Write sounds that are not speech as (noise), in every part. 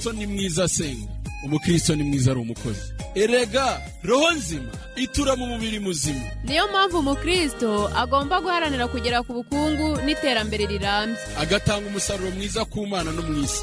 umukristo ni mwiza senga umukristo ni mwiza ari umukozi erega roho nzima itura mu mubiri muzima niyo mpamvu umukristo agomba guharanira kugera ku bukungu n'iterambere rirambye agatanga umusaruro mwiza ku mana no mu isi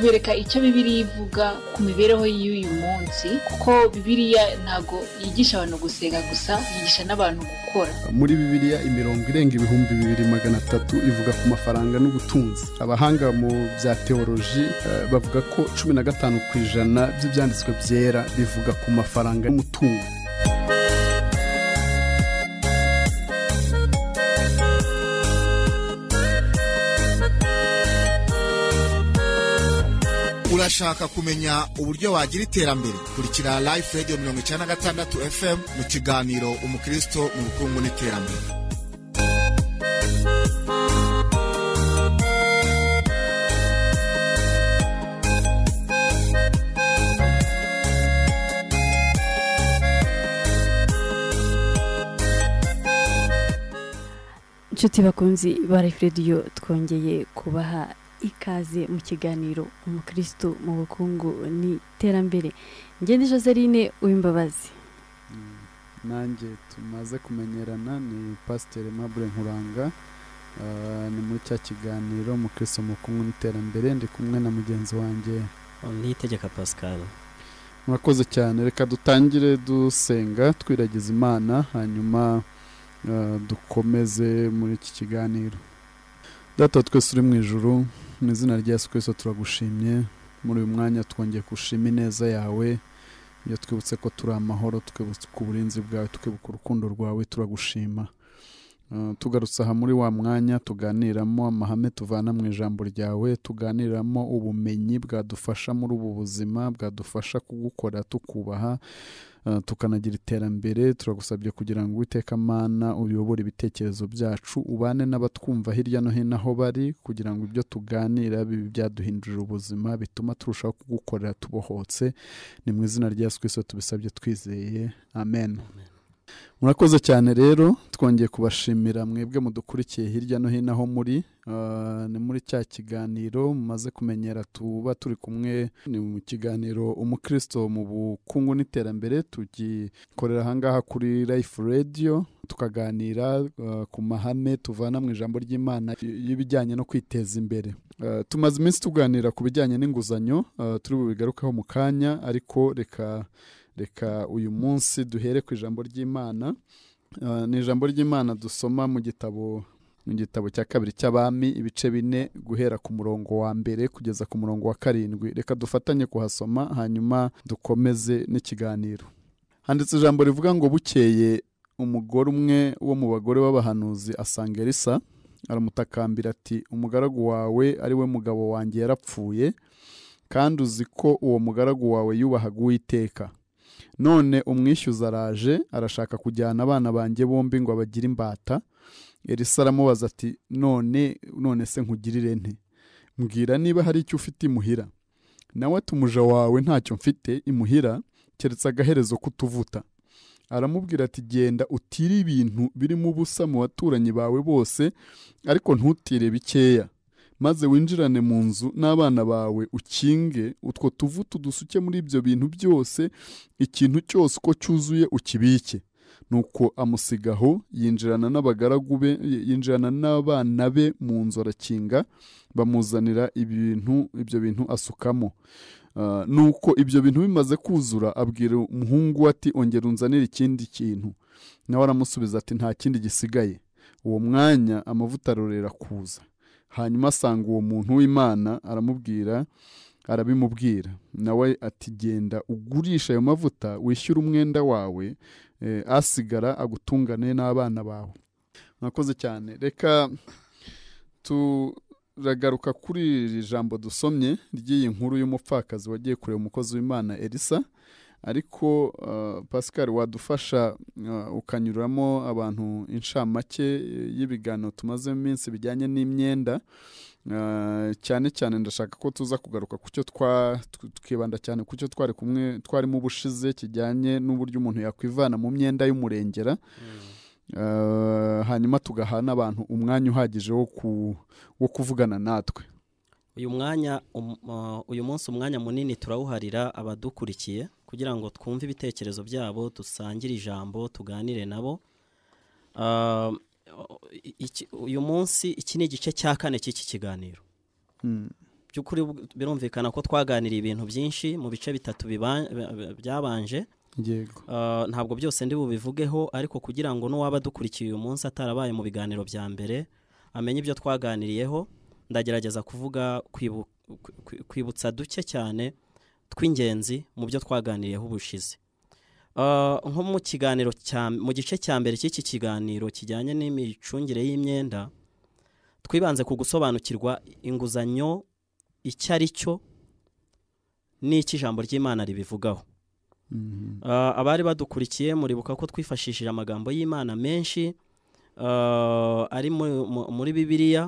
tubereka icyo bibiriya ivuga ku mibereho y'uyu munsi kuko bibiriya ntabwo yigisha abantu gusenga gusa yigisha n'abantu gukora muri bibiriya imirongo irenga ibihumbi bibiri magana atatu ivuga ku mafaranga n'ubutunzi abahanga mu bya teoloji eh, bavuga ko cumi na gatanu ku ijana by'ibyanditswe byera bivuga ku mafaranga n’umutungo urashaka kumenya uburyo wagira iterambere kurikira life radio mirongo icyenda na gatandatu fm mu kiganiro umukristo mu bukungu n'iterambere inshuti bakunzi ba radiyo twongeye kubaha ikaze mu kiganiro umukristo mu bukungu n'iterambere ngende joseline uw'imbabazi mm, nanjye tumaze kumenyerana ni pasiteri mabure nkuranga uh, ni muri cya kiganiro umukristo mu bukungu n'iterambere ndi kumwe na mugenzi wanjye niyitegeka pascal murakoze cyane reka dutangire dusenga twiragiza imana hanyuma uh, dukomeze muri iki kiganiro data twese uri mu ijoro mu izina rya yesu turagushimye muri uyu mwanya twongeye gushima ineza yawe iyo twibutse ko turi amahoro ku uburinzi bwawe twibuka urukundo rwawe turagushima uh, tugarutse aha muri wa mwanya tuganiramo amahame tuvana mu ijambo ryawe tuganiramo ubumenyi bwadufasha muri ubu buzima bwadufasha kugukora tukubaha Eh, tukanagira iterambere turagusabye kugira ngo uwiteka mana uyobore ibitekerezo byacu ubane n'abatwumva hirya no hino aho bari kugira ngo ibyo tuganira bibe byaduhindurira ubuzima bituma turushaho kugukorera tubohotse ni mu izina rya yesu tubisabye twizeye amen, amen. murakoze cyane rero twongeye kubashimira mwebwe mudukurikiye hirya no hino aho muri uh, ni muri cya kiganiro mumaze kumenyera tuba turi kumwe ni mu kiganiro umukristo mu bukungu n'iterambere tugikorera ahangaha kuri life radio tukaganira uh, ku mahame tuvana mu ijambo ry'imana y'ibijyanye no kwiteza imbere uh, tumaze iminsi tuganira ku bijyanye n'inguzanyo turi bubigarukaho mu kanya ariko reka reka uyu munsi duhere ku ijambo ry'imana eh, ni ijambo ry'imana dusoma mu gitabo mu gitabo cya kabiri cy'abami ibice bine guhera ku murongo wa mbere kugeza ku murongo wa karindwi reka dufatanye kuhasoma hanyuma dukomeze n'ikiganiro handitse ijambo rivuga ngo bukeye umugore umwe wo mu bagore b'abahanuzi asanga erisa aramutakambira ati umugaragu wawe ari we mugabo wanjye yarapfuye kandi uzi ko uwo mugaragu wawe yubahaga uwiteka none umwishyuza araje arashaka kujyana abana banjye bombi ngo abagire imbata elisa aramubaza ati none none se nkugirire nte mbwira niba hari icyo ufite imuhira nawe ati wawe ntacyo mfite imuhira keretse agaherezo k'utuvuta aramubwira ati genda utire ibintu birimo ubusa mu baturanyi bawe bose ariko ntutire bikeya maze winjirane mu nzu n'abana bawe ukinge utwo tuvu tudusuke muri ibyo bintu byose ikintu cyose uko cyuzuye ukibike nuko amusigaho yinjirana n'abagaragu be yinjirana n'abana be mu nzu arakinga bamuzanira ibintu ibyo bintu asukamo ah, nuko ibyo bintu bimaze kuzura abwira umuhungu we ati ongera unzanire ikindi kintu nawe aramusubiza ati nta kindi gisigaye uwo mwanya amavuta arorera kuza hanyuma asanga uwo muntu w'imana aramubwira arabimubwira nawe ati genda ugurisha ayo mavuta wishyure umwenda wawe eh, asigara agutungane n'abana bawe mwakoze cyane reka turagaruka kuri iri jambo dusomye ry'iyi nkuru y'umupfakazi wagiye kureba umukozi w'imana elisa ariko ah, pascal wadufasha ah, ukanyuramo abantu inshamake eh, y'ibiganiro tumaze iminsi bijyanye n'imyenda ah, cyane cyane ndashaka ko tuza kugaruka ku cyo twibanda cyane ku cyo twari kumwe twarimo ubushize kijyanye n'uburyo umuntu yakwivana mu myenda y'umurengera mm. hanyuma tugaha n'abantu umwanya uhagije wo kuvugana natwe uyu mwanya um, uh, uyu munsi umwanya munini turawuharira abadukurikiye kugira ngo twumve ibitekerezo byabo dusangire ijambo tuganire nabo uh, uyu munsi iki ni igice cya kane cy'iki kiganiro hmm. by'ukuri birumvikana ko twaganiriye ibintu byinshi mu bice bitatu byabanje uh, ntabwo byose ndi bubivugeho ariko kugira ngo n'uwaba dukurikiye uyu munsi atarabaye mu biganiro bya mbere amenye ibyo twaganiriyeho ndagerageza kuvuga kwibutsa duke cyane tw'ingenzi mu byo twaganiriyeho ubushize ah, nko mu kiganiro mu gice cya mbere cy'iki kiganiro kijyanye n'imicungire y'imyenda twibanze ku gusobanukirwa inguzanyo icyo ari cyo n'icyo ijambo ry'imana ribivugaho mm-hmm. ah, abari badukurikiye muribuka ko twifashishije amagambo y'imana menshi ah, ari muri bibiliya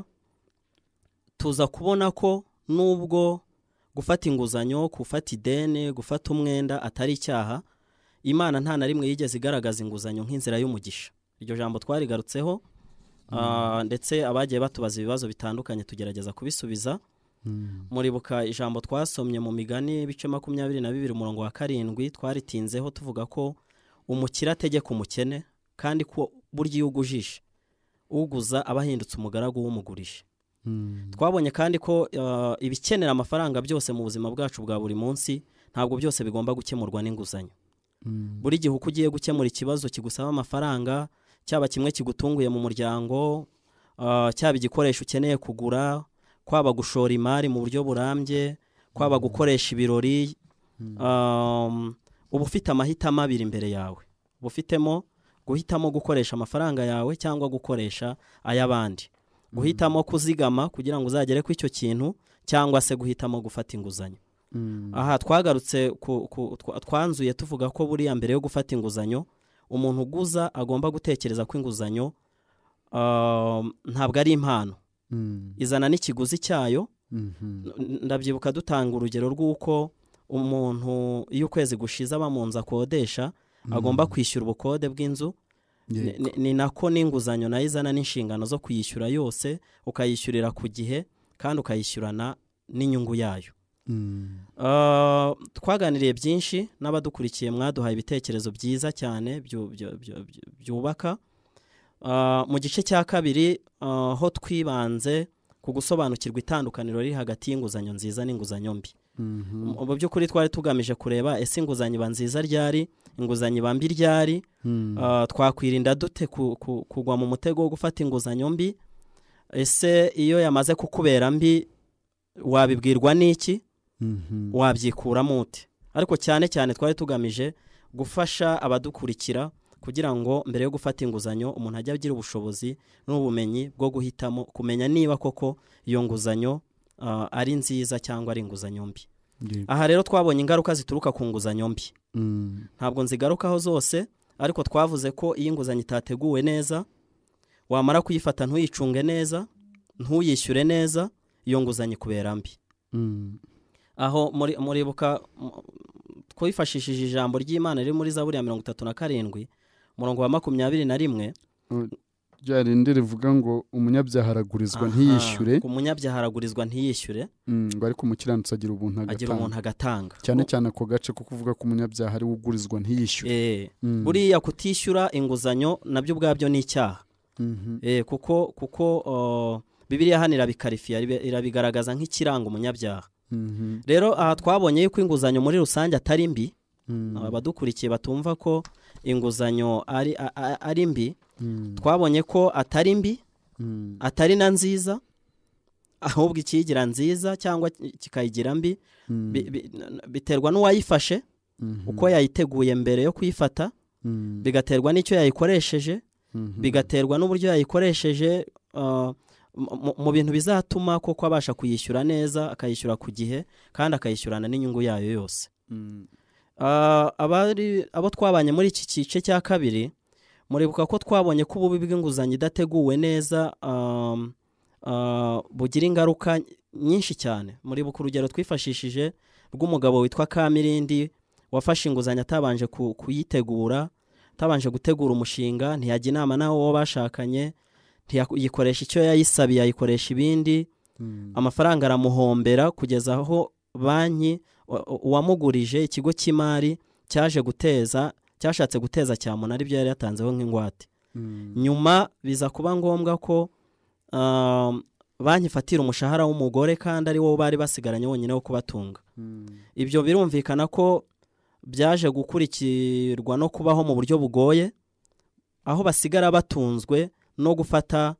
tuza kubona ko nubwo gufata inguzanyo gufata ideni gufata umwenda atari icyaha imana nta na rimwe yigeze igaragaza inguzanyo nk'inzira y'umugisha iryo jambo twarigarutseho mm. ah, ndetse abagiye batubaza ibibazo bitandukanye tugerageza kubisubiza mm. muribuka ijambo twasomye mu migani bice makumyabiri na bibiri umurongo wa karindwi twaritinzeho tuvuga ko umukire ategeka umukene kandi ko burya iyo ugujije uguza aba ahindutse umugaragu w'umugurije Hmm. twabonye kandi ko uh, ibikenera amafaranga byose mu buzima bwacu bwa buri munsi ntabwo byose bigomba gukemurwa n'inguzanyo hmm. buri gihe uko ugiye gukemura ikibazo kigusaba amafaranga cyaba kimwe kigutunguye mu muryango uh, cyaba igikoresho ukeneye kugura kwaba gushora imari mu buryo burambye kwaba hmm. gukoresha ibirori um, uba ufite amahitamo abiri imbere yawe uba ufitemo guhitamo gukoresha amafaranga yawe cyangwa gukoresha ay'abandi guhitamo kuzigama kugira ngo uzagere ku icyo kintu cyangwa se guhitamo gufata inguzanyo mm. aha twagarutse twanzuye tuvuga ko buriya mbere yo gufata inguzanyo umuntu uguza agomba gutekereza ko inguzanyo um, ntabwo ari impano mm. izana n'ikiguzi cyayo mm-hmm. ndabyibuka dutanga urugero rw'uko umuntu iyo ukwezi gushize aba mu nzu akodesha agomba mm. kwishyura ubukode bw'inzu ni nako n'inguzanyo nayo izana n'inshingano zo kuyishyura yose ukayishyurira ku gihe kandi ukayishyurana n'inyungu yayo mm. ah, twaganiriye byinshi n'abadukurikiye mwaduhaye ibitekerezo byiza cyane byubaka ah, mu gice cya kabiri ah, ho twibanze ku gusobanukirwa itandukaniro riri hagati y'inguzanyo nziza n'inguzanyo mbi mm-hmm. mu by'ukuri twari tugamije kureba ese inguzanyo iba nziza ryari inguzanyo ibamba iryari hmm. ah, twakwirinda dute kugwa mu mutego wo gufata inguzanyo mbi ese iyo yamaze kukubera mbi wabibwirwa n'iki mhm. wabyikuramo uti ariko cyane cyane twari tugamije gufasha abadukurikira kugira ngo mbere yo gufata inguzanyo umuntu ajye agira ubushobozi n'ubumenyi bwo guhitamo kumenya niba koko iyo nguzanyo ah, ari nziza cyangwa ari inguzanyo mbi aha rero twabonye ingaruka zituruka ku nguzanyo mbi mm. ntabwo nzigarukaho zose ariko twavuze ko iyo inguzanyo itateguwe neza wamara kuyifata ntuyicunge neza ntuyishyure neza iyo nguzanyo ikubera mbi mm. aho muribuka twifashishije ijambo ry'imana riri muri zaburiya buriya mirongo itatu na karindwi umurongo wa makumyabiri na rimwe mm. rya rindi rivuga ngo umunyabyaha aragurizwa ntiyishyure umunyabyaha aragurizwa ntiyishyure ngo mm, ariko umukiranutsi agira ubuntu agatanga cyane cyane ako gace ko kuvuga ko umunyabyaha ariwe ugurizwa ntiyishyure eh, mm. buriya kutishyura inguzanyo nabyo ubwabyo ni icyaha mhm. eh, kuko kuko bibiriya hano irabikarifiya irabigaragaza nk'ikiranga umunyabyaha mhm. rero aha twabonye yuko inguzanyo muri rusange atari mbi mm. abadukurikiye batumva ko inguzanyo ari ari mbi hmm. twabonye ko atari mbi hmm. atari na nziza ahubwo ikiyigira nziza cyangwa kikayigira mbi hmm. biterwa n'uwayifashe uko yayiteguye mbere yo kuyifata bigaterwa n'icyo yayikoresheje bigaterwa n'uburyo yayikoresheje uh, mu bintu bizatuma koko abasha kuyishyura neza akayishyura ku gihe kandi akayishyurana n'inyungu yayo yose Ah, abo twabanye muri iki gice cya kabiri muribuka ko twabonye ko ububi bw'inguzanyo idateguwe neza um, ah, bugira ingaruka nyinshi cyane muribuka urugero twifashishije rw'umugabo witwa kamirindi wafashe inguzanyo atabanje kuyitegura atabanje gutegura umushinga ntiyajya inama nawe uwo bashakanye ntiyikoresha icyo yayisabiye ayikoresha ibindi hmm. amafaranga aramuhombera kugeza aho banki uwamugurije ikigo cy'imari cyaje guteza cyashatse guteza cyamunara ibyo yari yatanzeho nk'ingwate mm. nyuma biza kuba ngombwa ko um, banki ifatira umushahara w'umugore kandi ari wo bari basigaranye wonyine wo kubatunga mm. ibyo birumvikana ko byaje gukurikirwa no kubaho mu buryo bugoye aho basigara batunzwe no gufata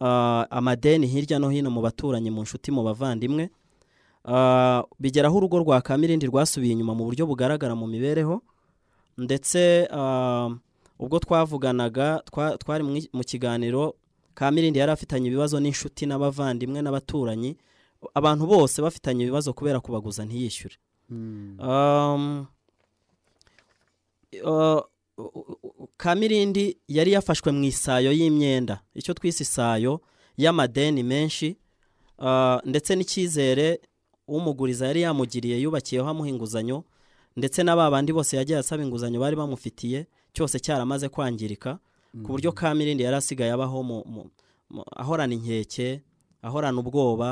uh, amadeni hirya no hino mu baturanyi mu nshuti mu bavandimwe Ah, bigeraho urugo rwa kamirindi rwasubiye inyuma mu buryo bugaragara mu mibereho ndetse ah, ubwo twavuganaga twari mu kiganiro kamirindi yari afitanye ibibazo n'inshuti n'abavandimwe n'abaturanyi abantu bose bafitanye ibibazo kubera kubaguza ntiyishyure hmm. kamirindi yari yafashwe mu isayo y'imyenda icyo twise isayo y'amadeni menshi ah, ndetse n'icyizere umuguriza yari yamugiriye yubakiyeho amuha inguzanyo ndetse na ba bandi bose yagiye asaba inguzanyo bari bamufitiye cyose cyaramaze kwangirika ku buryo mm. kamirindi yari asigaye abaho ahorana inkeke ahorana ubwoba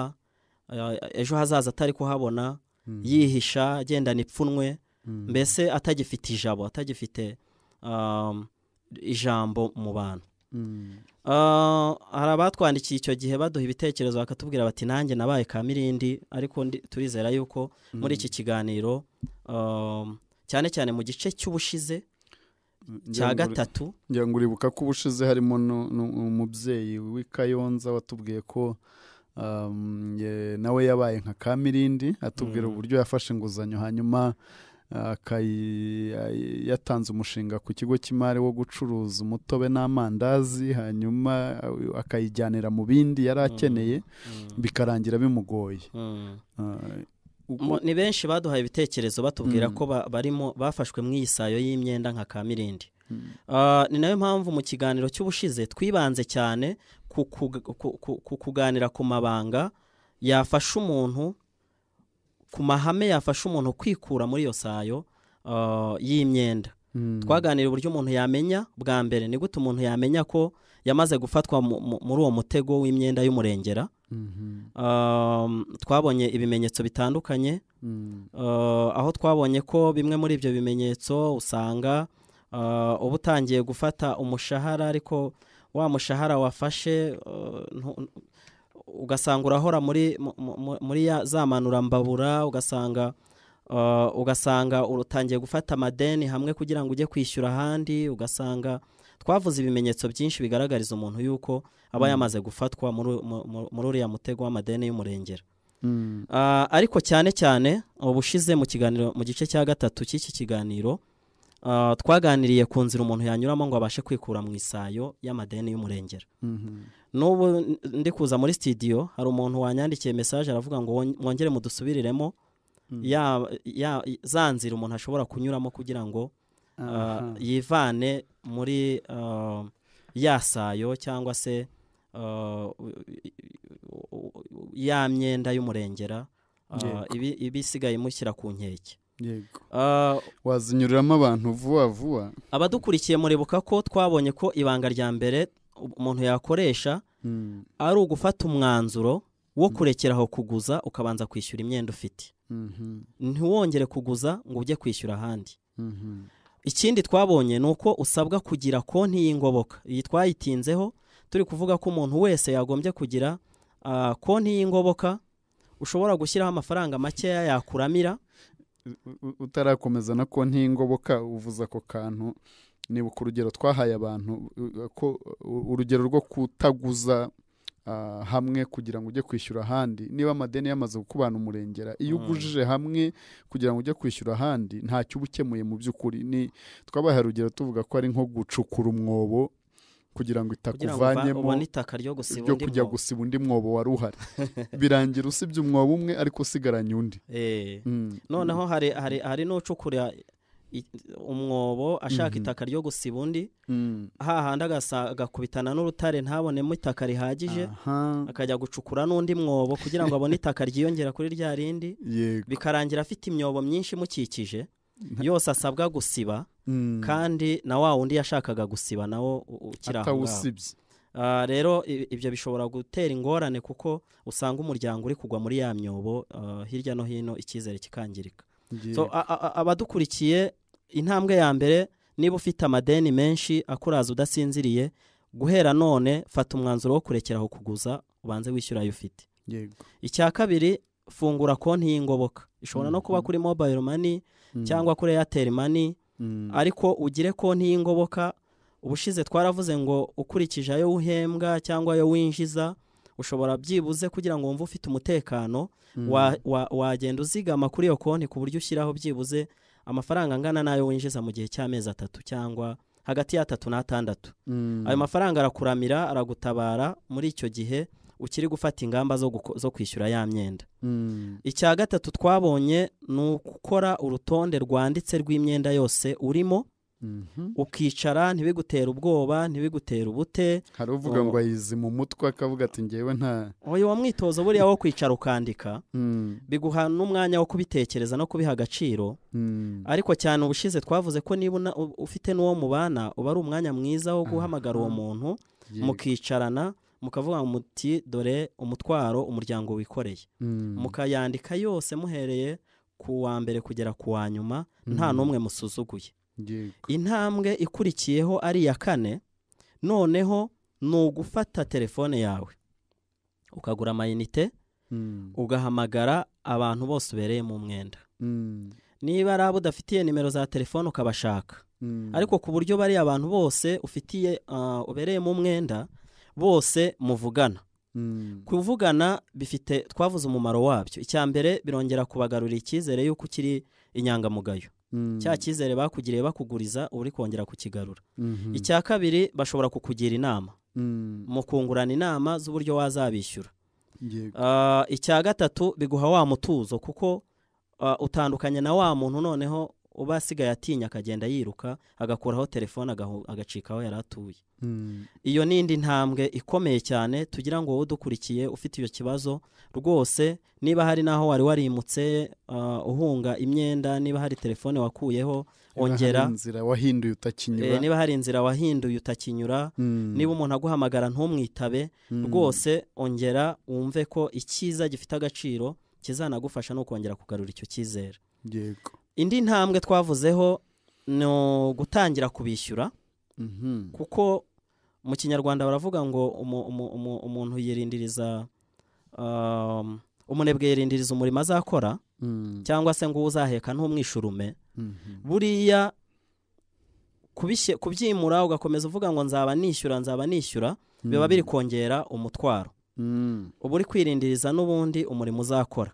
eh, ejo hazaza atari kuhabona mm. yihisha agendana ipfunwe mm. mbese atagifite ijabo atagifite ijambo mu bantu Mm. Uh, hari abatwandikiye icyo gihe baduha ibitekerezo bakatubwira bati nanjye nabaye ka mirindi ariko turizera yuko muri iki mm. kiganiro um, cyane cyane mu gice cy'ubushize mm, cya gatatu ngira ngo uribuka ko ubushize harimo umubyeyi w'i kayonza watubwiye ko um, nawe yabaye nka ka mirindi atubwira uburyo yafashe inguzanyo hanyuma yatanze umushinga ku kigo cy'imari wo gucuruza umutobe n'amandazi hanyuma uh, akayijyanira mu bindi yari mm-hmm. akeneye mm-hmm. bikarangira bimugoye mm-hmm. uh, ni benshi baduhaye ibitekerezo batubwira mm. ko barimo bafashwe mu isayo y'imyenda nka kamirindi mm. uh, ni nayo mpamvu mu kiganiro cy'ubushize twibanze cyane ku kuganira ku mabanga yafasha umuntu ku mahame yafasha umuntu kwikura muri iyo sayo uh, y'imyenda hmm. twaganira uburyo umuntu yamenya bwa mbere ni gute umuntu yamenya ko yamaze gufatwa muri uwo mutego w'imyenda y'umurengera mm-hmm. um, twabonye ibimenyetso bitandukanye hmm. uh, aho twabonye ko bimwe muri ibyo bimenyetso usanga uh, uba utangiye gufata umushahara ariko wa mushahara wafashe ugasanga urahora muri zamanura mbabura ugasanga ugasanga urutangiye gufata amadeni hamwe kugira ngo ujye kwishyura ahandi ugasanga twavuze ibimenyetso byinshi bigaragariza umuntu yuko aba mm. yamaze gufatwa muri uriya mutego w'amadeni y'umurengera mm. uh, ariko cyane cyane ubushize mu kiganiro mu gice cya gatatu cy'iki kiganiro uh, twaganiriye ku nzira umuntu yanyuramo ngo abashe kwikura mu isayo y'amadeni y'umurengera mhm. n'ubu ndi kuza muri sitidiyo hari umuntu wanyandikiye mesaje aravuga ngo mwongere mudusubiriremo hmm. za nzira umuntu ashobora kunyuramo kugira ngo uh, yivane muri uh, yasayo cyangwa se uh, ya myenda y'umurengera ibisigaye imushyira ku nkeke wazinyuriramo abantu vuba vuba abadukurikiye muribuka ko twabonye ko ibanga rya mbere umuntu yakoresha hmm. ari ugufata umwanzuro wo kurekera aho kuguza ukabanza kwishyura imyenda ufite hmm. ntiwongere kuguza ngo ujye kwishyura ahandi hmm. ikindi twabonye ni uko usabwa kugira konti y'ingoboka iyi twayitinzeho turi kuvuga ko umuntu wese yagombye kugira konti y'ingoboka ushobora gushyiraho amafaranga makeya yakuramira utarakomeza na konti y'ingoboka uvuze ako kantu nibuka urugero twahaye abantu ko urugero rwo kutaguza ah, hamwe kugira ngo ujye kwishyura ahandi niba amadeni yamaze gukubana umurengera iyo hmm. ugujije hamwe kugira ngo ujye kwishyura ahandi ntacyo uba ukemuye mu by'ukuri ni twabaye urugero tuvuga ko ari nko gucukura umwobo kugira ngo itakuvanyemo ryo kujya gusiba undi mwobo wari uhari (laughs) birangira usibye umwobo umwe ariko usigaranye undi eh. hmm. noneho hari n'ucukura umwobo ashaka mhm. itaka ryo gusiba undi mm. hahandi agakubitana n'urutare ntabonemo itaka rihagije akajya gucukura n'undi mwobo kugira ngo abone itaka ryiyongera kuri rya rindi bikarangira afite imyobo myinshi imukikije yose asabwa gusiba mm. kandi na wa wundi yashakaga gusiba nawo ukiri aho ngaho ah, rero ibyo bishobora gutera ingorane kuko usanga umuryango uri kugwa muri ya myobo ah, hirya no hino icyizere kikangirika abadukurikiye intambwe ya mbere niba ufite amadeni menshi akuraza udasinziriye guhera none fata umwanzuro wo kurekeraho kuguza ubanze wishyura ayo ufite icya kabiri fungura konti y'ingoboka ishobora no kuba mhm. kuri mobayiro mani mhm. cyangwa kuri eyateri mani mhm. ariko ugire konti y'ingoboka ubushize twaravuze ngo ukurikije ayo uhembwa cyangwa ayo winjiza ushobora byibuze kugira ngo wumve ufite umutekano mm. wagenda uzigama kuri iyo konti ku buryo ushyiraho byibuze amafaranga angana n'ayo winjiza mu gihe cy'amezi atatu cyangwa hagati y'atatu n'atandatu mm. ayo mafaranga arakuramira aragutabara muri icyo gihe ukiri gufata ingamba zo kwishyura ya myenda mm. icya gatatu twabonye ni ugukora urutonde rwanditse rw'imyenda yose urimo Mm-hmm. ukicara ntibigutere ubwoba ntibigutere ubute hari uvuga oh. ngo ayizi mu mutwe akavuga ati ngewe nta uwo oh, mwitozo buriya wo kwicara ukandika mm. biguha n'umwanya wo kubitekereza no kubiha agaciro mm. ariko cyane ubushize twavuze ko niba ufite n'uwo mubana uba ari umwanya mwiza wo guhamagara uwo mm. muntu mukicarana mukavuga muti dore umutwaro umuryango wikoreye mukayandika yose muhereye ku wa mbere kugera ku wa nyuma nta n'umwe musuzuguye intambwe ikurikiyeho ari iya kane noneho ni ugufata telefone yawe ukagura amayinite hmm. ugahamagara abantu bose ubereye mu mwenda hmm. niba ari abo udafitiye nimero za telefone ukabashaka hmm. ariko ku buryo bari abantu bose ufitiye ah, ubereye ubereyemo mwenda bose muvugana kuvugana bifite twavuze umumaro wabyo icya mbere birongera kubagarurira icyizere y'uko ukiri inyangamugayo Mm. cya cyizere bakugiriye bakuguriza uri kongera kukigarura mm-hmm. icya kabiri bashobora kukugira inama mm. mu kungurana inama z'uburyo wazabishyura ah, icya gatatu biguha wa mutuzo kuko ah, utandukanye na wa muntu noneho uba asigaye atinya akagenda yiruka agakuraho telefone agacika aho yari atuye hmm. iyo ni indi ntambwe ikomeye cyane tugira ngo wowe udukurikiye ufite icyo kibazo rwose niba hari n'aho wari warimutse uh, uhunga imyenda niba hari telefone wakuyeho ongera eh, niba hari inzira wahinduye utakinyura hmm. niba umuntu aguhamagara ntumwitabe hmm. rwose ongera wumve ko icyiza gifite agaciro kizanagufasha no kongera kugarura icyo cyizere yego indi ntambwe twavuzeho ni gutangira kubishyura mhm. kuko mu kinyarwanda baravuga ngo umuntu yirindiriza um, umunebwe yirindiriza umurimo azakora mm. cyangwa se ngo uzaheka ntumwishurume mhm. buriya kubyimura ugakomeza uvuga ngo nzaba nishyura nzaba nishyura biba mm. biri kongera umutwaro mm. uba uri kwirindiriza n'ubundi umurimo uzakora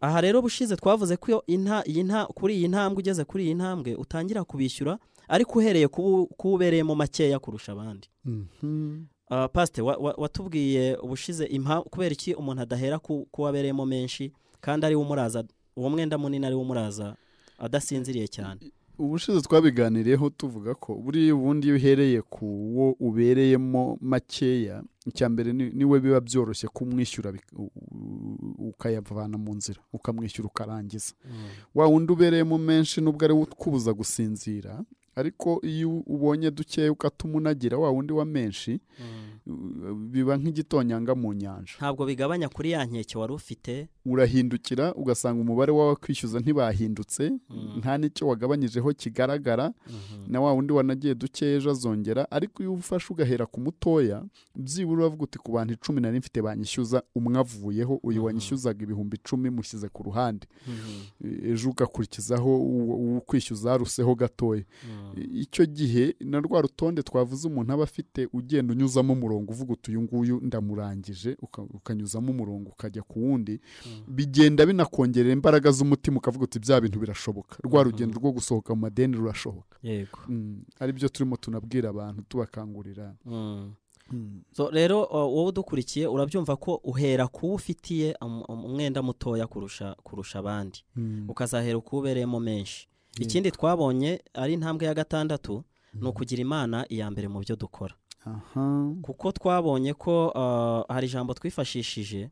aha rero ubushize twavuze ko iyi nta kuri iyi ntambwe ugeze kuri iyi ntambwe utangira kubishyura ariko uhereye kuba ubereyemo makeya kurusha abandi mhm. ah, pasite watubwiye ubushize kubera iki umuntu adahera kuba abereyemo menshi kandi ariwe umuraza uwo mwenda munini ariwe umuraza adasinziriye cyane ubushize twabiganiriyeho tuvuga ko buriya ubundi iyo uhereye ku wo ubereyemo makeya icya mbere niwe biba byoroshye kumwishyura ukayavana mu nzira ukamwishyura ukarangiza mm. wa wundi ubereyemo menshi nubwo ari ariwe utwubuza gusinzira ariko iyo ubonye dukeya ukatuma unagira wa wundi wa menshi mm. biba nk'igitonyanga mu nyanja ntabwo bigabanya kuri ya nkeke wari ufite urahindukira ugasanga umubare w'abakwishyuza ntibahindutse mm. nta n'icyo wagabanyijeho kigaragara mm-hmm. na wa wundi wanagiye dukeya ejo azongera ariko iyo ufashe ugahera ku mutoya byibura uravuga uti ku bantu icumi nari mfite banyishyuza umwe avuyeho uyu mm-hmm. wanyishyuzaga ibihumbi icumi mushyize ku ruhande mm-hmm. ejo ugakurikizaho uwo kwishyuza yaruseho gatoya mm. icyo gihe na rwa rutonde twavuze umuntu aba afite ugenda unyuzamo umurongo uvuga uti uyu nguyu ndamurangije ukanyuzamo umurongo ukajya ku wundi hmm. bigenda binakongerera imbaraga z'umutima ukavuga uti bya bintu birashoboka rwa hmm. rugendo rwo gusohoka mu madeni rurashoboka yego hmm. ari byo turimo tunabwira abantu tubakangurira rero wowe udukurikiye urabyumva ko uhera kuwo ufitiye umwenda mutoya kurusha kurusha abandi ukazahera ukuwubereyemo menshi Hmm. ikindi twabonye ari intambwe ya gatandatu hmm. ni ukugira imana iya mbere mu byo dukora kuko twabonye ko uh, hari ijambo twifashishije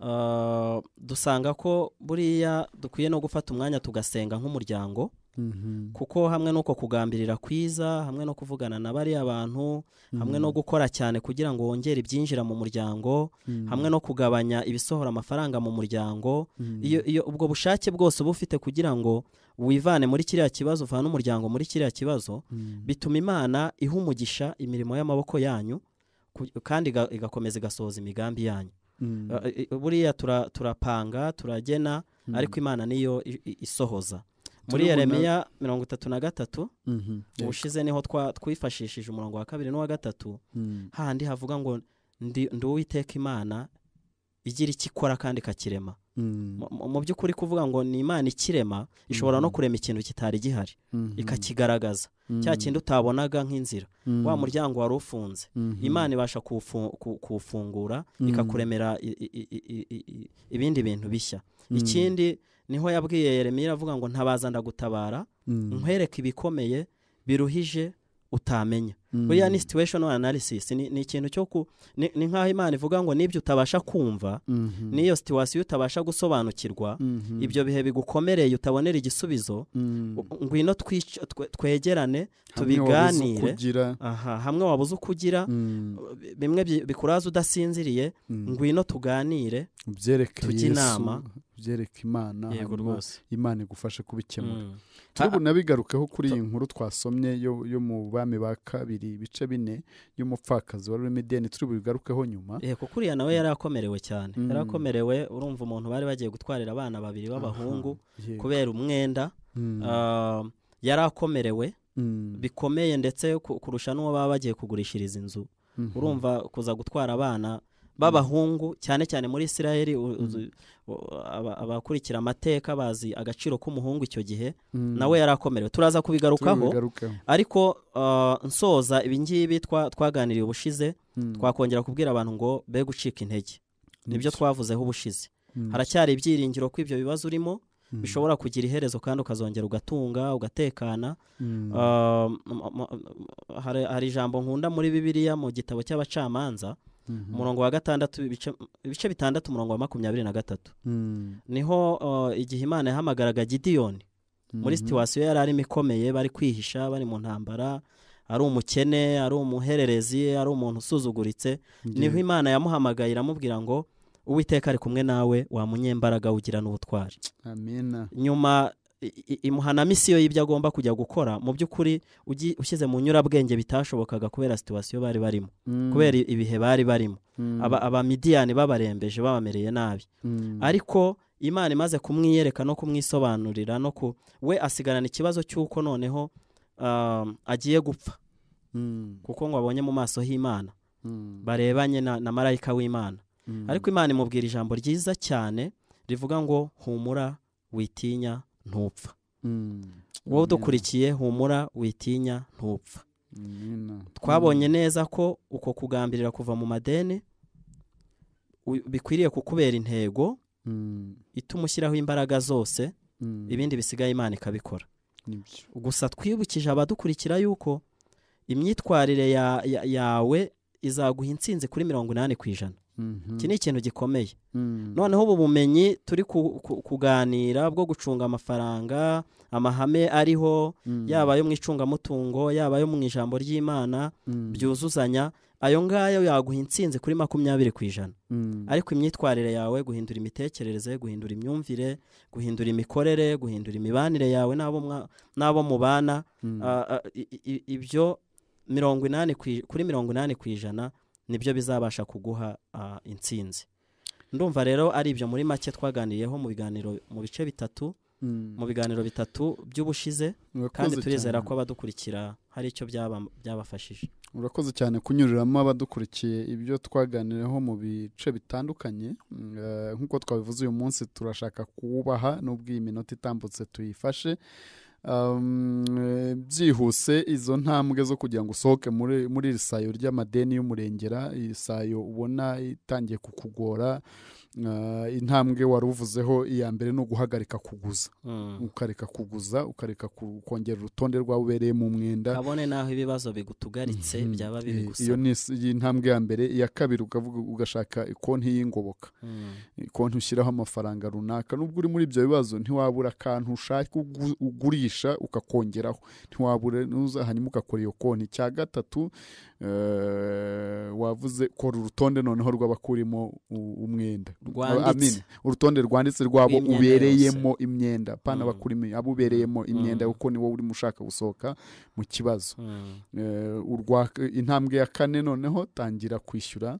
uh, dusanga ko buriya dukwiye no gufata umwanya tugasenga nk'umuryango mhm. kuko hamwe n'uko kugambirira kwiza hamwe no kuvugana na bariya bantu hmm. hamwe no gukora cyane kugira ngo wongere ibyinjira mu muryango hamwe no kugabanya ibisohora amafaranga mu muryango ubwo bushake bwose uba ufite kugira ngo wivane muri kiriya kibazo uvane umuryango muri kiriya kibazo mm. bituma imana iha umugisha imirimo y'amaboko yanyu kandi igakomeza igasohoza imigambi yanyu mm. uh, buriya turapanga turagena mm. ariko imana niyo isohoza muri Yeremiya mirongo itatu na gatatu ubushize mhm. niho twifashishije umurongo wa kabiri n'uwa gatatu handi havuga ngo ndi uwiteka imana igira icyo ikora kandi ikakirema Mm. mu by'ukuri kuvuga ngo ni imana ikirema ishobora no mm. kurema ikintu kitari gihari mm-hmm. ikakigaragaza mm-hmm. cya kindi utabonaga nk'inzira wa mm-hmm. muryango wari ufunze imana ibasha kuwufungura ikakuremera ibindi bintu bishya ikindi niho yabwiye yeremiya avuga ngo ntabaza ndagutabara nkwereka ibikomeye biruhije utamenya buriya mm. ni situational analysis ni ikintu cyo ku ni nk'aho imana ivuga ngo n'ibyo utabasha kumva mm-hmm. n'iyo situwasiyo utabasha gusobanukirwa mm-hmm. ibyo bihe bigukomereye utabonera igisubizo mm. ngwino twegerane tubiganire hamwe waba uzi uko ugira mm. bimwe bikuraza udasinziriye ngwino tuganire tujye inama byereka imana hanyuma imana igufashe kubikemura mm. turi nabigarukeho kuri iyi nkuru twasomye yo mu bami ba kabiri bice bine y'umupfakazi wari urimo ideni turi bubigarukeho nyuma kuko uriya nawe mm. yari akomerewe cyane mm. yari akomerewe urumva umuntu bari bagiye gutwarira abana babiri b'abahungu kubera umwenda yari akomerewe bikomeye ndetse kurusha n'uwo baba bagiye kugurishiriza inzu mm-hmm. urumva kuza gutwara abana b'abahungu cyane cyane muri israel mm. abakurikira amateka bazi agaciro k'umuhungu icyo gihe mm. nawe yari akomerewe turaza kubigarukaho ariko uh, nsoza ibingibi twaganiriye ubushize mm. twakongera kubwira abantu ngo be gucika intege nibyo twavuzeho ubushize haracyari ibyiringiro ko ibyo bibazo urimo bishobora kugira iherezo kandi ukazongera ugatunga ugatekana um, hari ijambo nkunda muri bibiliya mu gitabo cy'abacamanza Mhm. umurongo wa gatandatu ibice bitandatu umurongo wa makumyabiri na gatatu hmm. niho igihe imana yahamagaraga gidiyoni mhm. muri situwasiyo yari arimo ikomeye bari kwihisha bari mu ntambara ari umukene ari umuhererezi ari umuntu usuzuguritse niho imana yamuhamagaye iramubwira ngo uwiteka ari kumwe nawe wamunyembaraga ugirana ubutwari nyuma imuhana misiyo y'ibyo agomba kujya gukora mu by'ukuri ushyize mu nyurabwenge bitashobokaga kubera situwasiyo bari barimo mm. kubera ibihe bari barimo mm. abamidiyani babarembeje babamereye nabi mm. ariko imana imaze kumwiyereka no kumwisobanurira no ku we asigarana ikibazo cy'uko noneho um, agiye gupfa kuko ngo abonye mu maso h'imana barebanye na marayika w'imana ariko imana imubwira ijambo ryiza cyane rivuga ngo humura witinya ntupfa mm. wowe udukurikiye humura witinya ntupfa twabonye mm. neza ko uko kugambirira kuva mu madeni bikwiriye kukubera intego mm. ituma ushyiraho imbaraga zose ibindi bisigaye imana ikabikora gusa twibukije abadukurikira yuko imyitwarire yawe izaguha intsinzi kuri mirongo inani ku ijana Mhm. iki ni ikintu gikomeye mhm. noneho ubu bumenyi turi kuganira bwo gucunga amafaranga amahame ariho mhm. yaba ayo mu icungamutungo yaba ayo mu ijambo ry'imana byuzuzanya ayo ngayo yaguha insinzi kuri makumyabiri ku ijana ariko imyitwarire yawe guhindura imitekerereze guhindura imyumvire guhindura imikorere guhindura imibanire yawe n'abo mubana ibyo mirongo inani kuri mirongo inani ku ijana nibyo bizabasha kuguha insinzi ndumva rero ari ibyo muri make twaganiriyeho mu biganiro mu bice bitatu mm. mu biganiro bitatu by'ubushize kandi turizera ko abadukurikira hari icyo byabafashije urakoze cyane kunyuriramo abadukurikiye ibyo twaganiriyeho mu bice bitandukanye mm, eh, nk'uko twabivuze uyu munsi turashaka kubaha n'ubwo iyi minota itambutse tuyifashe Eh, byihuse izo ntambwe zo kugira ngo usohoke muri iri sayo ry'amadeni y'umurengera iyi sayo ubona itangiye kukugora Ah, intambwe wari uvuzeho iya mbere ni uguhagarika kuguza hmm. ukareka kuguza ukareka kongera urutonde rwawe ubereyemo umwenda kabone n'aho ibibazo bigutugaritse mhm. byaba biri eh, iyo ni intambwe ya mbere iya kabiri ugashaka konti y'ingoboka hmm. konti ushyiraho amafaranga runaka n'ubwo uri muri ibyo bibazo ntiwabura akantu ushaka ugurisha ukakongeraho ntiwabura hanyuma ugakora iyo konti cya gatatu Eh, wavuze kora urutonde noneho rw'abakurimo umwenda urutonde rwanditse rwabo ubereyemo imyenda pana abakurimo mm. abo ubereyemo mm. imyenda kuko ni wowe urimo ushaka gusohoka mu kibazo mm. eh, intambwe ya kane noneho tangira kwishyura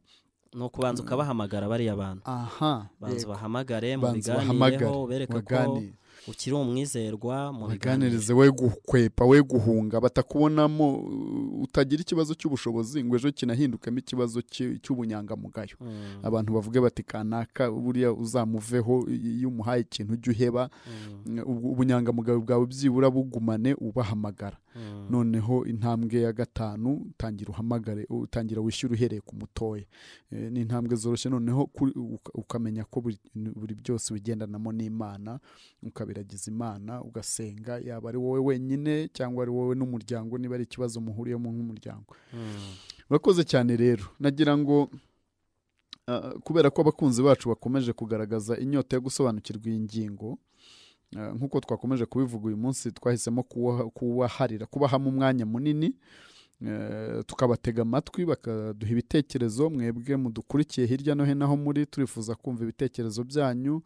ni ukubanza ukabahamagara bariya bantu aha banza ubahamagare mubiganireho ubereke ko ukiri umwizerwa mu biganirize we gukwepa we guhunga batakubonamo utagira ikibazo cy'ubushobozi ngo ejo kinahindukamo ikibazo cy'ubunyangamugayo mm. abantu bavuge bati kanaka buriya uzamuveho iyo umuhaye ikintu ujye uheba mm. ubunyangamugayo bwawe byibura bugumane ubahamagara Mm. noneho intambwe ya gatanu tangira uhamagare utangira wishyure uhereye ku mutoya eh, ni intambwe zoroshye noneho ukamenya ko buri byose bigendanamo n'imana ukabiragiza imana ugasenga yaba ari wowe wenyine cyangwa ari wowe n'umuryango niba ari ikibazo muhuriyemo nk'umuryango mm. urakoze cyane rero nagira ngo ah, kubera ko abakunzi bacu bakomeje kugaragaza inyota yo gusobanukirwa iyi ngingo Eh, nk'uko twakomeje kubivuga uyu munsi twahisemo kubaharira kubahamo umwanya munini eh, tukabatega amatwi bakaduha ibitekerezo mwebwe mudukurikiye hirya no hino aho muri turifuza kumva ibitekerezo byanyu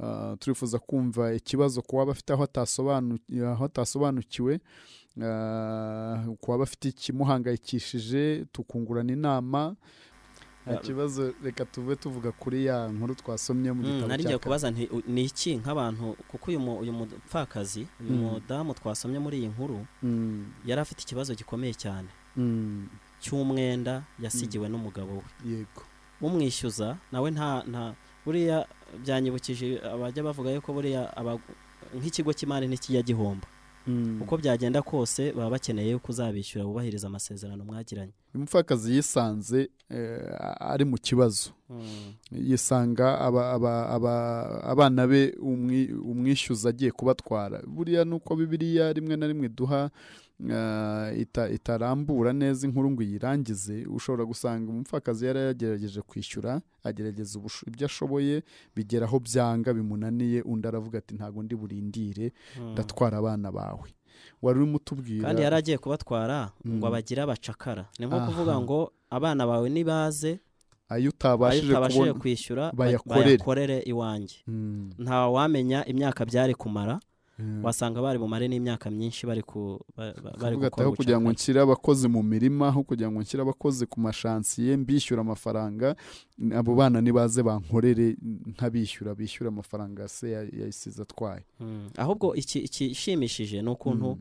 eh, turifuza kumva ikibazo ku waba afite aho atasobanukiwe ku waba afite ikimuhangayikishije tukungurana inama nta kibazo reka tube tuvuga kuri ya nkuru twasomye mu hmm, gitabo cya ngiye kubaza ni iki nk'abantu kuko uyu uyu mupfakazi uyu hmm. mudamu twasomye muri iyi nkuru hmm. yari afite ikibazo gikomeye cyane cy'umwenda yasigiwe n'umugabo we yego umwishyuza nawe nta nta buriya byanyibukije abajya bavuga yuko buriya nk'ikigo cy'imari ntikijya gihomba uko byagenda kose baba bakeneye ko uzabishyura wubahiriza amasezerano mwagiranye uyu mupfakazi yisanze eh, ari mu kibazo hmm. yisanga abana be umwishyuza agiye kubatwara buriya ni uko bibiriya rimwe na rimwe iduha eh, itarambura neza inkuru ngo iyirangize ushobora gusanga umupfakazi yari yagerageje kwishyura agerageza ibyo ashoboye bigera aho byanga bimunaniye undi aravuga ati ntabwo ndi burindire hmm. ndatwara abana bawe wari urimo utubwira kandi yari agiye kubatwara ngo hmm. abagire abacakara ni nko kuvuga ngo abana bawe nibaze ayo utabashije kwishyura bayakorere iwanjye hmm. nta wamenya imyaka byari kumara Hmm. wasanga bari bumare n'imyaka myinshi bari gukora kugira ngo nshyire abakozi mu mirima aho kugira ngo nshyire abakozi ku mashansiye mbishyura amafaranga abo bana nibaze bankorere ntabishyura bishyura amafaranga se yayisize atwaye hmm. ahubwo ikishimishije ni ukuntu hmm.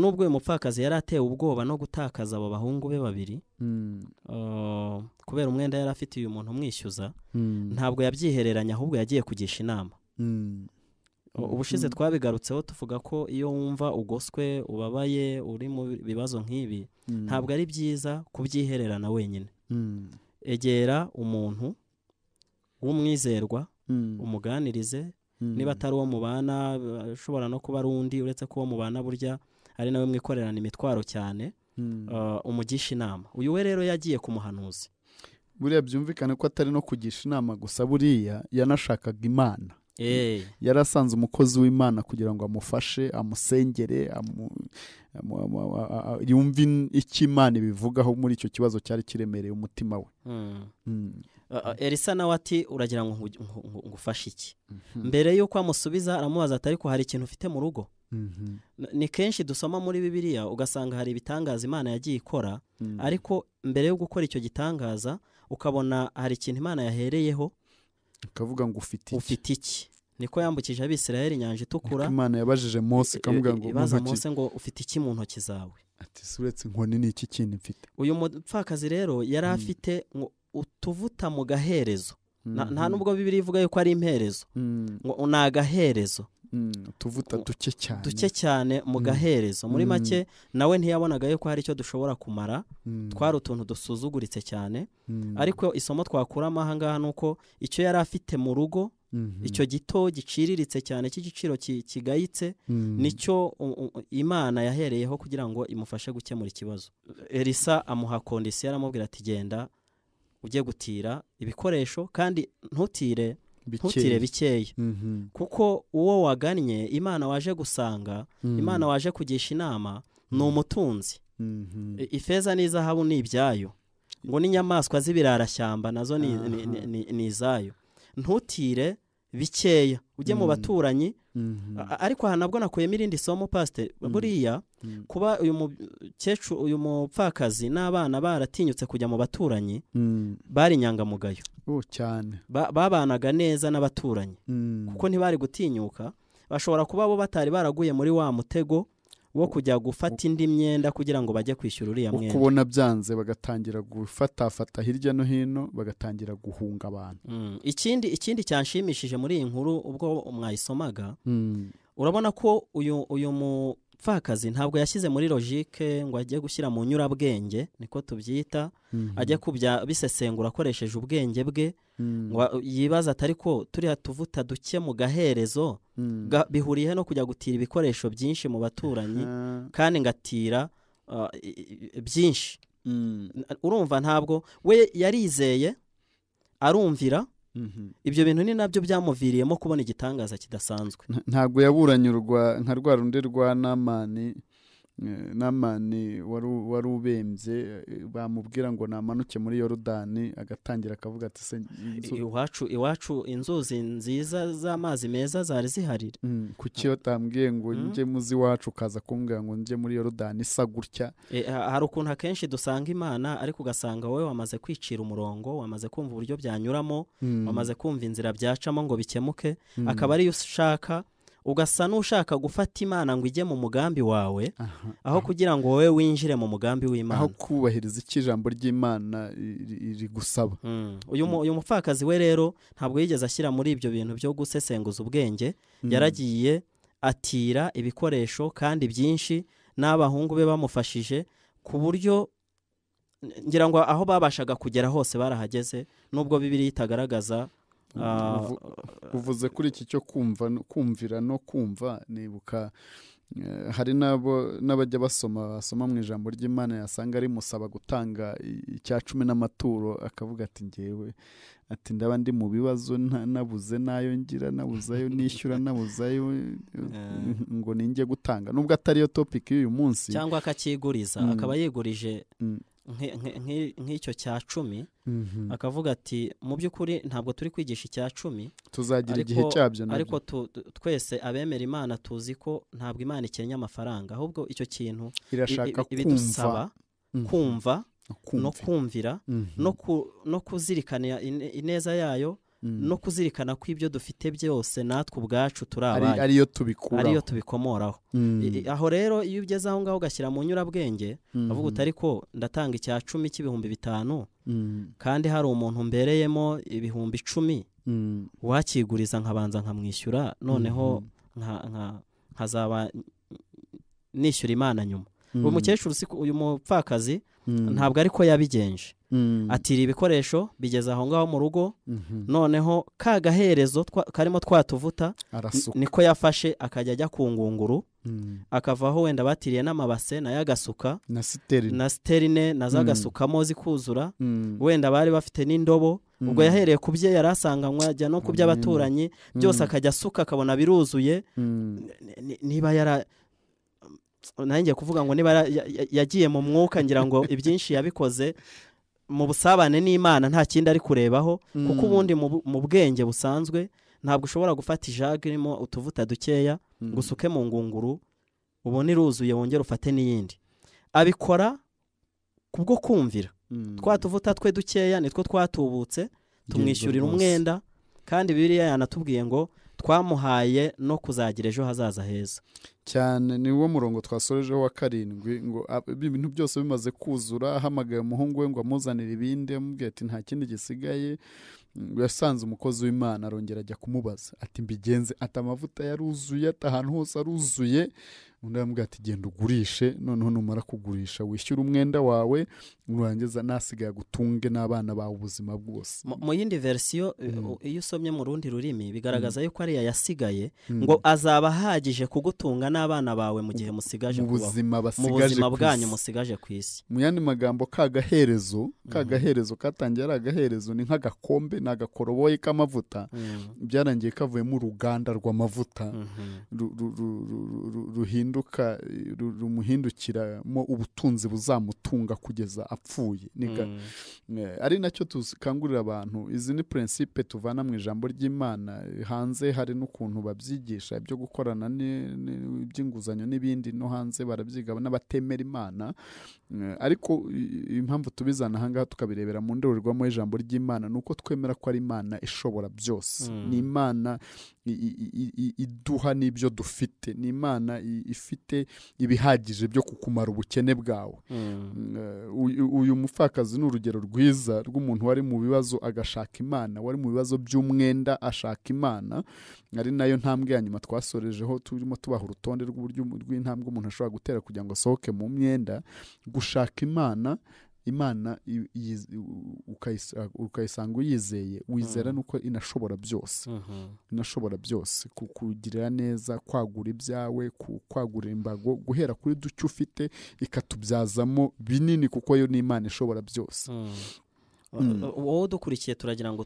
nubwo uyu mupfakazi yari atewe ubwoba no gutakaza abo bahungu be babiri oh, kubera umwenda yari afitiye uyu muntu umwishyuza ntabwo yabyihereranya ahubwo yagiye kugisha inama ubushize hmm. twabigarutseho tuvuga ko iyo wumva ugoswe ubabaye uri mu bibazo nk'ibi hmm. ntabwo ari byiza kubyihererana wenyine hmm. egera umuntu w'umwizerwa umuganirize niba atari uwo mubana ushobora no kuba ari undi uretse ko uwo mubana burya ari nawe mwikorerana imitwaro cyane uh, umugisha inama uyu we rero yagiye ku muhanuzi buriya byumvikane ko atari no kugisha inama gusa buriya yanashakaga imana Eh. yari asanze umukozi w'imana kugira ngo amufashe amusengere yumve icyo imana ibivugaho muri icyo kibazo cyari kiremereye umutima we hmm. hmm. erisa nawe ati uragira ngo ngufashe iki mhm. mbere y'uko amusubiza aramubaza ati ariko hari ikintu ufite mu rugo mhm. ni kenshi dusoma muri bibiliya ugasanga hari ibitangaza imana yagiye ikora hmm. ariko mbere yo gukora icyo gitangaza ukabona hari ikintu imana yahereyeho ukavuga ngo ufite iki ufite iki niko yambukije abisirayeli inyanja itukura imana yabajije mose ikavuga ngo ibaza mose ngo ufite iki mu ntoki zawe ati suretse inkoni ni iki kintu mfite uyu mupfakazi rero yari hmm. afite utuvuta mu gaherezo hmm. nta nubwo bibiri ivuga yuko ari imperezo hmm. ngo ni agaherezo utuvuta mm, duke cyane duke cyane mu mm. gaherezo muri mm. make nawe ntiyabonagayo ko hari icyo dushobora kumara twari utuntu dusuzuguritse cyane ariko isomo twakuramo aha ngaha ni uko icyo yari afite mu rugo mm-hmm. icyo gito giciriritse cyane cy'igiciro kigayitse nicyo imana yahereyeho kugira ngo imufashe gukemura ikibazo elisa amuha kondisiyo aramubwira ati genda ujye gutira ibikoresho kandi ntutire ntukire bikeya mhm. kuko uwo wagannye imana waje gusanga mhm. imana waje kugisha inama ni mhm. umutunzi ifeza n'izahabu ni ibyayo ngo n'inyamaswa z'ibirarashyamba nazo ni izayo ntutire bikeya ujye mu mm. baturanyi mm-hmm. ariko aha nabwo nakuyemo irindi somo pasite mm. buriya mm. kuba uyu mukecuru uyu mupfakazi n'abana baratinyutse kujya mu baturanyi bari inyangamugayo oh, cyane babanaga neza n'abaturanyi kuko ntibari gutinyuka bashobora kuba bo batari baraguye muri wa mutego wo kujya gufata indi myenda kugira ngo bajye kwishyura uriya mwenda kubona byanze bagatangira gufatafata hirya no hino bagatangira guhunga abantu mm. ikindi ikindi cyanshimishije muri iyi nkuru ubwo mwayisomaga mm. urabona ko uyu uyu mu umupfakazi ntabwo yashyize muri logike ngo ajye gushyira mu nyurabwenge niko tubyita mhm. kubya bisesengura akoresheje ubwenge bwe mhm. ngo yibaza atari ko turiya tuvuta duke mu gaherezo mhm. bihuriye no kujya gutira ibikoresho byinshi mu baturanyi kandi ngatira uh, byinshi urumva ntabwo we yarizeye arumvira Mm-hmm. ibyo bintu ni nabyo byamuviriyemo kubona igitangaza kidasanzwe ntabwo yaburanye urwa nka rwa rundi rwa namani Eh, namani wari ubembye eh, bamubwira ngo namanuke muri yorudani agatangira akavuga ati se iwacu iwacu inzuzi nziza z'amazi meza zari ziharira mm, kuki iyo tambwiye ngo hmm? njye muzi iwacu ukaza kumbwira ngo njye muri yorudani isa gutya eh, hari ukuntu akenshi dusanga imana ariko ugasanga wowe wamaze kwicira umurongo wamaze kumva uburyo byanyuramo hmm. wamaze kumva inzira byacamo ngo bikemuke hmm. akaba ariyo ushaka ugasa n'ushaka gufata imana ngo ijye mu mugambi wawe aho kugira ngo wowe winjire mu mugambi w'imana aho kubahiriza icyo ijambo ry'imana rigusaba hmm. uyu mupfakazi we rero ntabwo yigeze ashyira muri ibyo bintu byo gusesenguza ubwenge hmm. yaragiye atira ibikoresho kandi byinshi n'abahungu be bamufashije ku buryo ngira ngo aho babashaga kugera hose barahageze nubwo bibiri itagaragaza uvuze ah, kuri iki cyo kumva kumvira no kumva nibuka eh, hari n'abajya basoma basoma mu ijambo ry'imana yasanga rimusaba gutanga icya cumi n'amaturo akavuga ati ngewe ati ndaba ndi mu bibazo nabuze n'ayo ngira nabuzayo nishyura (laughs) nabuzayo eh. ngo ninjye gutanga nubwo atariyo topiki y'uyu munsi cyangwa akakiguriza mm. akaba yigurije mm. nk'icyo cya cumi mhm. akavuga ati mu by'ukuri ntabwo turi kwigisha icya cumi tuzagira igihe cyabyo ariko twese abemera imana tuzi ko ntabwo imana ikennye amafaranga ahubwo icyo kintu ibidusaba mhm. kumva no kumvira no mhm. kuzirikana ineza yayo Mm. no kuzirikana ko ibyo dufite byose natwe ubwacu turi abana ariyo tubikuraho ariyo tubikomoraho mm. aho rero iyo ugeze aho ngaho ugashyira mu nyurabwenge mm. avuga utari ko ndatanga icya cumi cy'ibihumbi bitanu kandi hari umuntu mbereyemo ibihumbi icumi wakiguriza nkabanza nkamwishyura noneho mm-hmm. nkazaba nishyura imana nyuma uyu mukecuru uyu mupfakazi ntabwo ariko yabigenje Mm. atira ibikoresho bigeze aho ngaho mu rugo mm-hmm. noneho ka gaherezo karimo twatuvuta niko yafashe akajya ajya ku ngunguru mm. akavaho wenda batiriye n'amabase nayo agasuka na siterine nazo agasukamo mm. zikuzura wenda bari bafite n'indobo ubwo yahereye ku bye yari asanganywe ajya no ku by'abaturanyi byose akajya asuka akabona biruzuye niba yara nanjye kuvuga ngo niba yagiye mu mwuka ngira ngo ibyinshi yabikoze mu busabane n'imana nta kindi ari kurebaho mm. kuko ubundi mu bwenge busanzwe ntabwo ushobora gufata ijage irimo utuvuta dukeya ngo mm. usuke mu ngunguru ubone iruzuye wongere ufate n'iyindi abikora kubwo kumvira mm. twa tuvuta twe dukeya nitwo twatubutse tumwishyurira umwenda kandi biriya yanatubwiye ngo twamuhaye no kuzagira ejo hazaza heza cyane ni wo murongo twasorejeho wa karindwi ngo ah, ibintu byose bimaze kuzura ahamagaye umuhungu we ngo amuzanire ibindi amubwira ati nta kindi gisigaye mm, yasanze umukozi w'imana arongera ajya kumubaza ati mbigenze ati amavuta yaruzuye ati ahantu hose aruzuye undi aramubwira ati genda ugurishe noneho numara kugurisha wishyura umwenda wawe nurangiza nasigaye gutunge n'abana bawe ubuzima bwose mu yindi verisiyo mm. iyo usomye mu rundi rurimi bigaragaza mm. yuko ariya yasigaye mm. ngo azaba ahagije kugutunga n'abana bawe mu gihe musigaje kubaho mu buzima bwanyu musigaje ku isi mu yandi magambo ka gaherezo ka gaherezo katangiye ari agaherezo ni nk'agakombe ni agakoroboyi k'amavuta byarangiye kavuyemo uruganda rw'amavuta mm-hmm. ruhinda ruhinduka rumuhindukiramo ubutunzi buzamutunga kugeza apfuye mm. eh, ari nacyo dukangurira abantu izi ni purinsipe tuvana mu ijambo ry'imana hanze hari n'ukuntu babyigisha ibyo gukorana iby'inguzanyo n'ibindi no hanze barabyiga n'abatemera imana Eh, ariko impamvu tubizana ahangaha tukabirebera mu ndorerwamo y'ijambo ry'imana ni uko twemera ko ari imana ishobora byose hmm. ni imana iduha n'ibyo dufite ni imana ifite ibihagije byo kukumara ubukene bwawe hmm. mm, eh, uyu mupfakazi ni urugero rwiza rw'umuntu wari mu bibazo agashaka imana wari mu bibazo by'umwenda ashaka imana ari nayo ntambwe ya nyuma twasorejeho turimo tubaha urutonde rw'uburyo rw'intambwe umuntu ashobora gutera kugira ngo asohoke mu myenda gushaka imana imana ukayisanga uyizeye wizera mm. nuko inashobora byose mm-hmm. inashobora byose kukugirira neza kwagura ibyawe kwagura imbago guhera kuri duke ufite ikatubyazamo binini kuko yo ni imana ishobora byose mm. Mm. wowe dukurikiye turagira ngo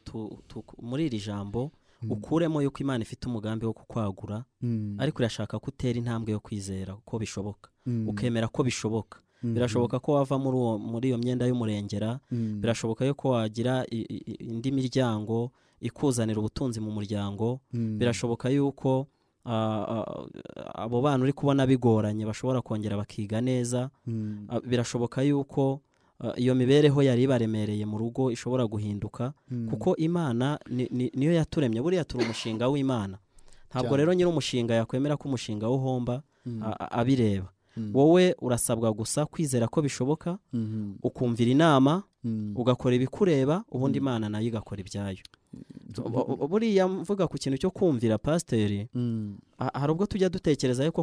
muri iri jambo Hmm. ukuremo yuko imana ifite umugambi wo kukwagura hmm. ariko irashaka ko utera intambwe yo kwizera ko bishoboka hmm. ukemera ko bishoboka birashoboka ko wava muri iyo myenda y'umurengera birashoboka yuko wagira indi miryango ikuzanira ubutunzi mu muryango birashoboka yuko abo bana uri kubona bigoranye bashobora kongera bakiga neza birashoboka yuko Eh, iyo mibereho yari ibaremereye mu rugo ishobora guhinduka hmm. kuko imana niyo yaturemye buriya turi umushinga w'imana ntabwo rero nyiri umushinga yakwemera ko umushinga w'uhomba hmm. abireba hmm. wowe urasabwa gusa kwizera ko bishoboka ukumvira inama ugakora ibikureba ubundi imana nayo igakora ibyayo buriya mvuga ku kintu cyo kumvira pasiteri hari ubwo tujya dutekereza ko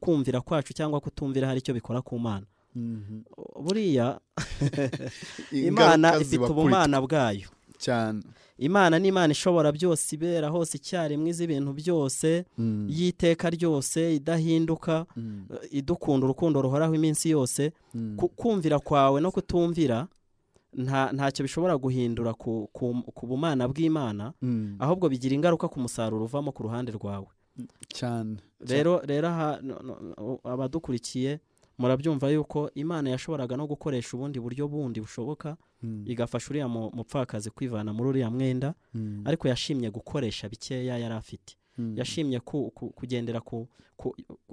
kumvira kwacu cyangwa kutumvira hari icyo bikora ku mana buriya (laughs) imana ifite ubumana bwayo cyane imana ni imana ishobora byose ibera hose icyarimwe izi byose hmm. y'iteka ryose idahinduka hmm. idukunda urukundo ruhoraho iminsi yose hmm. kumvira kwawe no kutumvira ntacyo bishobora guhindura ku bumana bw'imana ahubwo bigira ingaruka ku musaruro uvamo ku ruhande rwawe cyane rero rero abadukurikiye murabyumva yuko imana yashoboraga no gukoresha ubundi buryo bundi bushoboka hmm. igafasha uriya mupfakazi kwivana muri uriya mwenda hmm. ariko yashimye gukoresha bikeya yari afite hmm. yashimye kugendera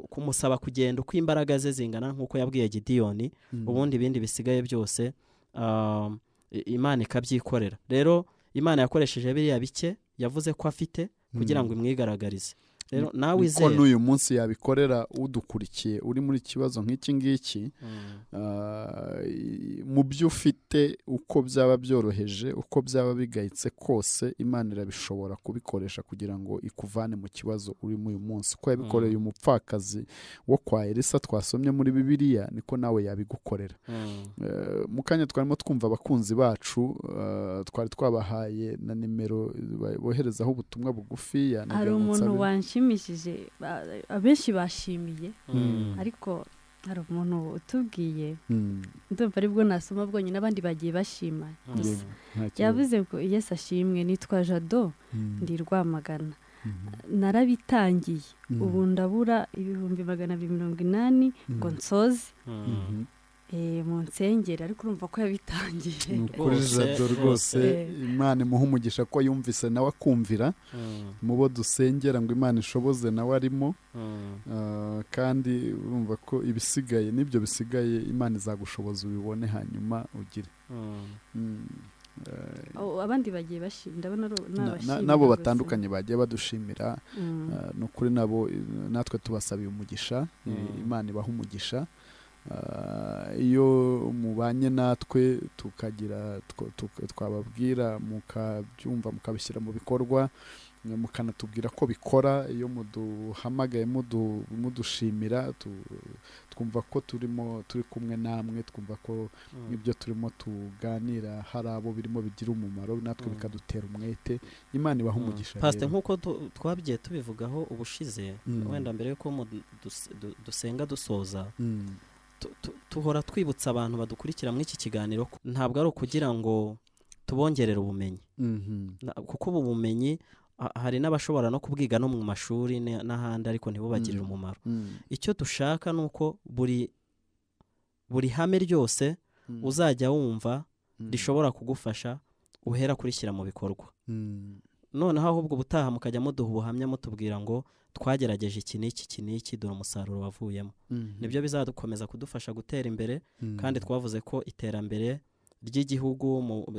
kumusaba kugenda uko imbaraga ze zingana nk'uko yabwiye gidiyoni ubundi ibindi bisigaye byose um, imana ikabyikorera rero imana yakoresheje biriya bike yavuze ko afite kugira ngo imwigaragarize rero nawe izere ko n'uyu munsi yabikorera udukurikiye uri muri kibazo nk'iki ngiki mm. ah, mu byo ufite uko byaba byoroheje uko byaba bigayitse kose imana irabishobora kubikoresha kugira ngo ikuvane mu kibazo urimo uyu munsi ko yabikoreye mm. umupfakazi wo kwa elisa twasomye muri bibiliya niko nawe yabigukorera mm. eh, mu kanya twarimo twumva abakunzi bacu ah, twari twabahaye na nimero boherezaho ubutumwa bugufiya hari umuntu wanshyi bishimishije abenshi bashimiye hmm. ariko hari umuntu utubwiye hmm. ndumva aribwo nasoma bwonyine n’abandi bagiye bashima hmm. gusa yavuze ngo yesi ashimwe nitwa jado ndi rwamagana narabitangiye ubu ndabura ibihumbi magana abiri mirongo inani ngo nsoze Eh, mu nsengeri ariko urumva ko yabitangiye ni ukuri jado rwose eh. imana imuha umugisha ko yumvise nawe akumvira hmm. mu bo dusengera ngo imana ishoboze nawe arimo hmm. ah, kandi urumva ko ibisigaye n'ibyo bisigaye imana izagushoboza ubibone hanyuma ugire hmm. Oh, abandi bagiye bashimira n'abo batandukanye bagiye badushimira ah, ni ukuri nabo natwe tubasabiye umugisha imana ibaha umugisha Eh, iyo mubanye natwe tukagira twababwira mukabyumva mukabishyira mu bikorwa eh, mukanatubwira ko bikora iyo muduhamagaye mudushimira twumva ko turimo turi kumwe namwe twumva ko mm. nibyo turimo tuganira hari abo birimo bigira umumaro natwe mm. bikadutera umwete imana ibaha mm. umugisha pasite nk'uko twabyiye tubivugaho ubushize wenda mbere y'uko dusenga dusoza tuhora twibutsa abantu badukurikira muri iki kiganiro ntabwo ari ukugira ngo tubongerere ubumenyi mhm. kuko ubu bumenyi hari n'abashobora no kubwiga no mu mashuri n'ahandi ariko ntibubagirire mm. umumaro mm. icyo dushaka ni uko buri buri hame ryose mm. uzajya wumva rishobora kugufasha uhera kurishyira mu bikorwa noneho ahubwo ubutaha mukajya muduha ubuhamya mutubwira ngo twagerageje iki n'iki iki n'iki dore umusaruro wavuyemo mhm. nibyo bizadukomeza kudufasha gutera imbere mhm. kandi twavuze ko iterambere ry'igihugu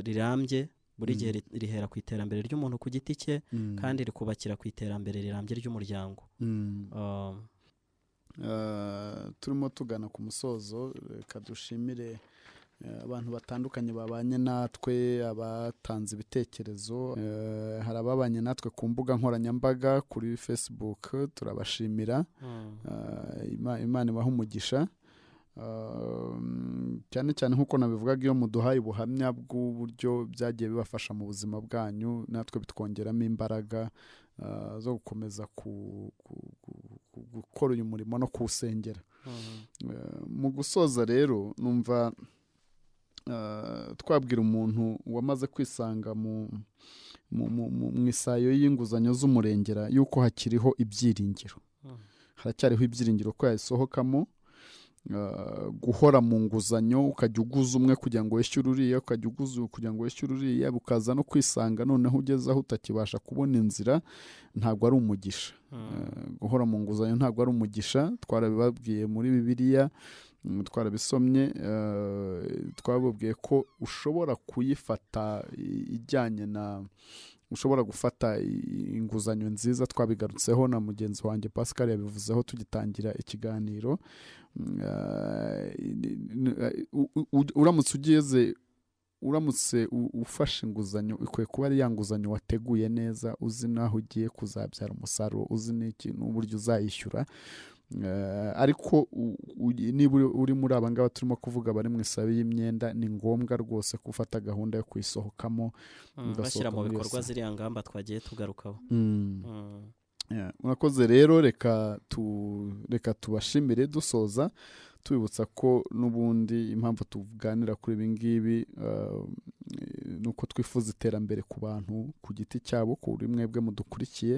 rirambye buri mhm. gihe rihera ku iterambere ry'umuntu ku giti cye kandi rikubakira ku iterambere rirambye ry'umuryango um, eh, turimo tugana ku musozo reka dushimire Eh, abantu batandukanye babanye natwe abatanze ibitekerezo eh, hari ababanye natwe ku mbuga nkoranyambaga kuri facebook turabashimira hmm. eh, imana ibaha umugisha cyane cyane nk'uko nabivugaga iyo muduhaye ubuhamya bw'uburyo byagiye bibafasha mu buzima bwanyu natwe bitwongeramo imbaraga zo gukomeza gukora uyu murimo no kuwusengera hmm. mu gusoza rero numva Eh, twabwira umuntu wamaze kwisanga mu mu isayo y'inguzanyo z'umurengera y'uko hakiriho ibyiringiro hmm. haracyariho ibyiringiro ko yayisohokamo eh, guhora mu nguzanyo ukajya uguza umwe kugira ngo wishyure uriya ukajya uguza kugira ngo wishyure uriya bukaza no kwisanga noneho ugeze aho utakibasha kubona inzira ntabwo ari umugisha hmm. eh, guhora mu nguzanyo ntabwo ari umugisha twarabibabwiye muri bibiliya twarabisomye eh, twababwiye ko ushobora kuyifata ijyanye na ushobora gufata inguzanyo nziza twabigarutseho na mugenzi wanjye pascal yabivuzeho tugitangira ikiganiro mm, eh, uramutse ugeze uramutse ufashe inguzanyo ikwiye kuba ari ya nguzanyo wateguye neza uzi n'aho ugiye kuzabyara umusaruro uzi n'uburyo uzayishyura Eh, ariko niba uri muri aba turimo kuvuga bari mu isabi y'imyenda ni ngombwa rwose gufata gahunda yo kuyisohokamo mm, bashyira mu bikorwa ziriya ngamba twagiye tugarukaho mm. Mm. Eh, murakoze rero reka tubashimire dusoza tubibutsa ko n'ubundi impamvu tuganira kuri ibi ngibi eh, ni uko twifuza iterambere ku bantu ku giti cyabo ku buri mwebwe mudukurikiye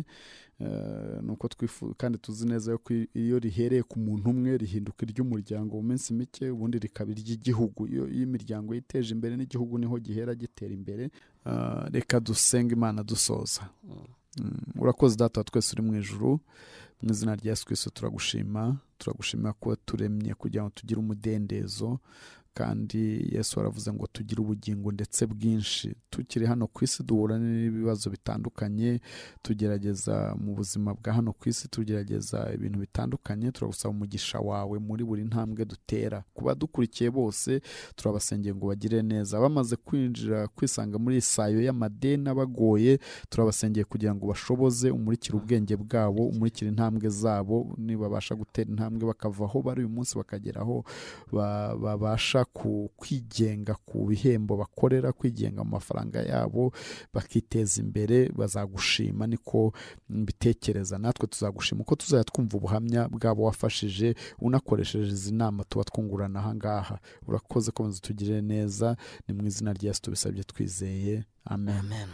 eh, ni uko twifuza kandi tuzi neza ko iyo rihereye ku muntu umwe rihinduka iry'umuryango mu minsi mike ubundi rikaba iry'igihugu iyo imiryango yiteje imbere n'igihugu niho gihera gitera imbere eh, reka dusenga imana dusoza mm. urakoze data wa twese uri mu ijuru mu izina rya twese turagushima turagushimira kuba turemye kugira ngo tugire umudendezo kandi yesu waravuze ngo tugire ubugingo ndetse bwinshi tukiri hano ku isi duhura n'ibibazo bitandukanye tugerageza mu buzima bwa hano ku isi tugerageza ibintu bitandukanye turagusaba umugisha wawe muri buri ntambwe dutera ku badukurikiye bose turabasengeye ngo bagire neza bamaze kwinjira kwisanga muri isayo y'amadeni abagoye turabasengeye kugira ngo bashoboze umurikire ubwenge bwabo umurikire intambwe zabo nibabasha gutera intambwe bakava aho bari uyu munsi bakagera aho babasha ku kwigenga ku bihembo bakorera kwigenga mu mafaranga yabo bakiteza imbere bazagushima niko mbitekereza natwe tuzagushima uko tuzajya twumva ubuhamya bwabo wafashije unakoresheje izi nama tuba twungurana aha ngaha urakoze komeza utugirire neza ni mu izina rya yesu tubisabye twizeye amen, amen.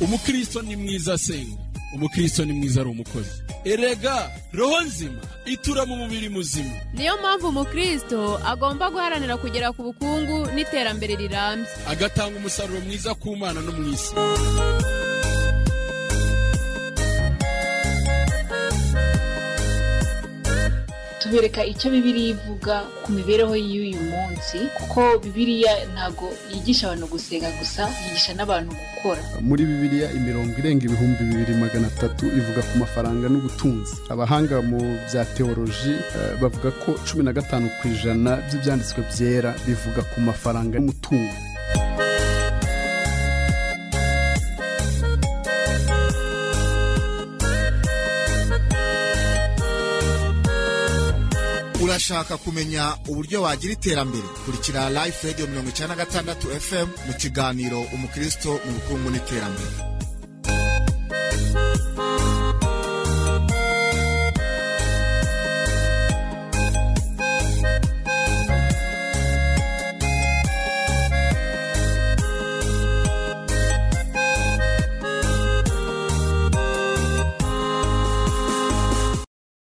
umukristo ni mwiza senga umukristo ni mwiza ari umukozi erega roho nzima itura mu mubiri muzima niyo mpamvu umukristo agomba guharanira kugera ku bukungu n'iterambere rirambye agatanga umusaruro mwiza ku mana no mu isi tubereka icyo bibiriya ivuga ku mibereho y'uyu munsi kuko bibiliya ntabwo yigisha abantu gusenga gusa yigisha n'abantu gukora muri bibiliya imirongo irenga ibihumbi bibiri magana atatu ivuga ku mafaranga n'ubutunzi abahanga mu bya teoloji eh, bavuga ko cumi na gatanu ku ijana by'ibyanditswe byera bivuga ku mafaranga n’umutungo. urashaka kumenya uburyo wagira iterambere kurikira live radio mirongo icyenda na gatandatu fm mu kiganiro umukristo mu bukungu n'iterambere